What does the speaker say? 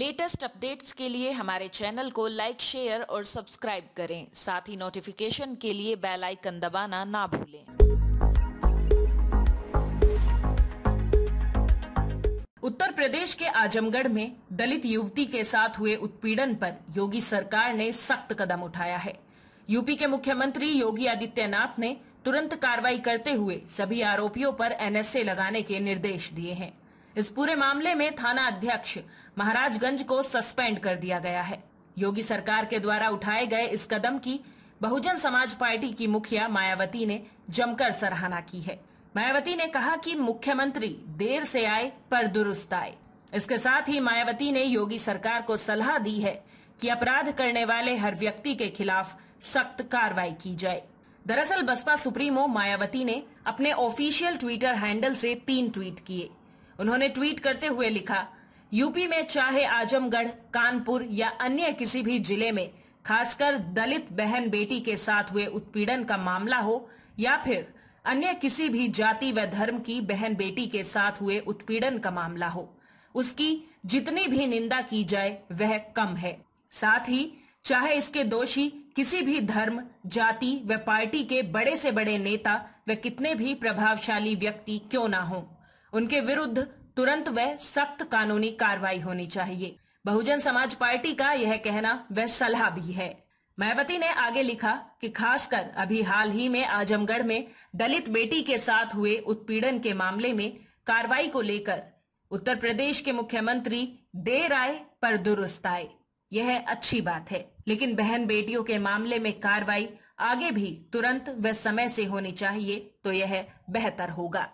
latest updates के लिए हमारे चैनल को लाइक शेयर और सब्सक्राइब करें साथ ही नोटिफिकेशन के लिए बेल आइकन दबाना ना भूलें उत्तर प्रदेश के आजमगढ़ में दलित युवती के साथ हुए उत्पीड़न पर योगी सरकार ने सख्त कदम उठाया है यूपी के मुख्यमंत्री योगी आदित्यनाथ ने तुरंत कार्रवाई करते हुए सभी आरोपियों पर एनएसए लगाने के निर्देश दिए हैं इस पूरे मामले में थाना अध्यक्ष महाराजगंज को सस्पेंड कर दिया गया है योगी सरकार के द्वारा उठाए गए इस कदम की बहुजन समाज पार्टी की मुखिया मायावती ने जमकर सराहना की है मायावती ने कहा कि मुख्यमंत्री देर से आए पर दुरुस्त आए इसके साथ ही मायावती ने योगी सरकार को सलाह दी है कि अपराध करने वाले हर व्यक्ति के खिलाफ सख्त कार्रवाई की जाए दरअसल बसपा सुप्रीमो मायावती ने अपने ऑफिशियल ट्विटर हैंडल से तीन ट्वीट किए उन्होंने ट्वीट करते हुए लिखा यूपी में चाहे आजमगढ़ कानपुर या अन्य किसी भी जिले में खासकर दलित बहन बेटी के साथ हुए उत्पीड़न का मामला हो या फिर अन्य किसी भी जाति व धर्म की बहन बेटी के साथ हुए उत्पीड़न का मामला हो उसकी जितनी भी निंदा की जाए वह कम है साथ ही चाहे इसके दोषी किसी भी धर्म जाति व पार्टी के बड़े से बड़े नेता व कितने भी प्रभावशाली व्यक्ति क्यों ना हों उनके विरुद्ध तुरंत व सख्त कानूनी कार्रवाई होनी चाहिए बहुजन समाज पार्टी का यह कहना व सलाह भी है मायावती ने आगे लिखा कि खासकर अभी हाल ही में आजमगढ़ में दलित बेटी के साथ हुए उत्पीड़न के मामले में कार्रवाई को लेकर उत्तर प्रदेश के मुख्यमंत्री देर आए पर दुरुस्त आए यह अच्छी बात है लेकिन बहन बेटियों के मामले में कार्रवाई आगे भी तुरंत व समय से होनी चाहिए तो यह बेहतर होगा